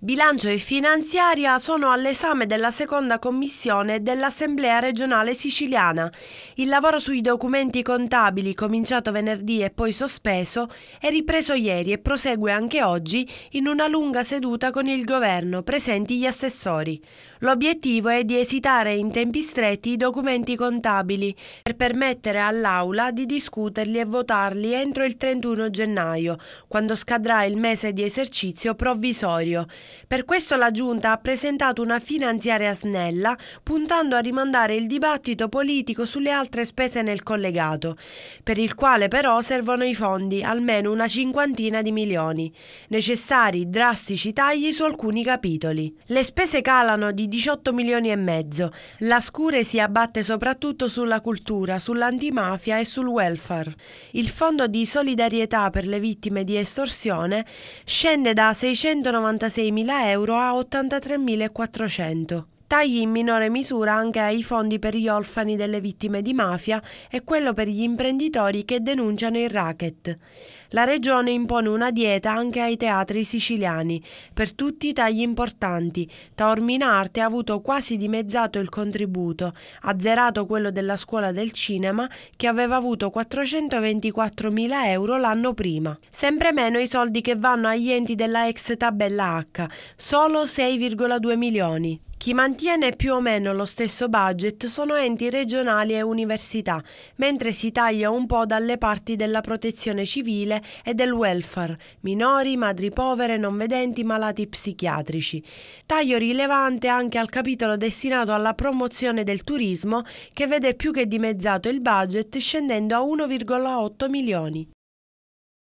Bilancio e finanziaria sono all'esame della seconda commissione dell'Assemblea regionale siciliana. Il lavoro sui documenti contabili, cominciato venerdì e poi sospeso, è ripreso ieri e prosegue anche oggi in una lunga seduta con il governo, presenti gli assessori. L'obiettivo è di esitare in tempi stretti i documenti contabili per permettere all'Aula di discuterli e votarli entro il 31 gennaio, quando scadrà il mese di esercizio provvisorio. Per questo la Giunta ha presentato una finanziaria snella, puntando a rimandare il dibattito politico sulle altre spese nel collegato, per il quale però servono i fondi, almeno una cinquantina di milioni. Necessari drastici tagli su alcuni capitoli. Le spese calano di 18 milioni e mezzo. La scure si abbatte soprattutto sulla cultura, sull'antimafia e sul welfare. Il fondo di solidarietà per le vittime di estorsione scende da 696 milioni 100.000 euro a 83.400 tagli in minore misura anche ai fondi per gli orfani delle vittime di mafia e quello per gli imprenditori che denunciano il racket. La regione impone una dieta anche ai teatri siciliani, per tutti i tagli importanti. Taormina Arte ha avuto quasi dimezzato il contributo, azzerato quello della scuola del cinema che aveva avuto 424.000 euro l'anno prima. Sempre meno i soldi che vanno agli enti della ex tabella H, solo 6,2 milioni. Chi mantiene più o meno lo stesso budget sono enti regionali e università, mentre si taglia un po' dalle parti della protezione civile e del welfare, minori, madri povere, non vedenti, malati psichiatrici. Taglio rilevante anche al capitolo destinato alla promozione del turismo, che vede più che dimezzato il budget scendendo a 1,8 milioni.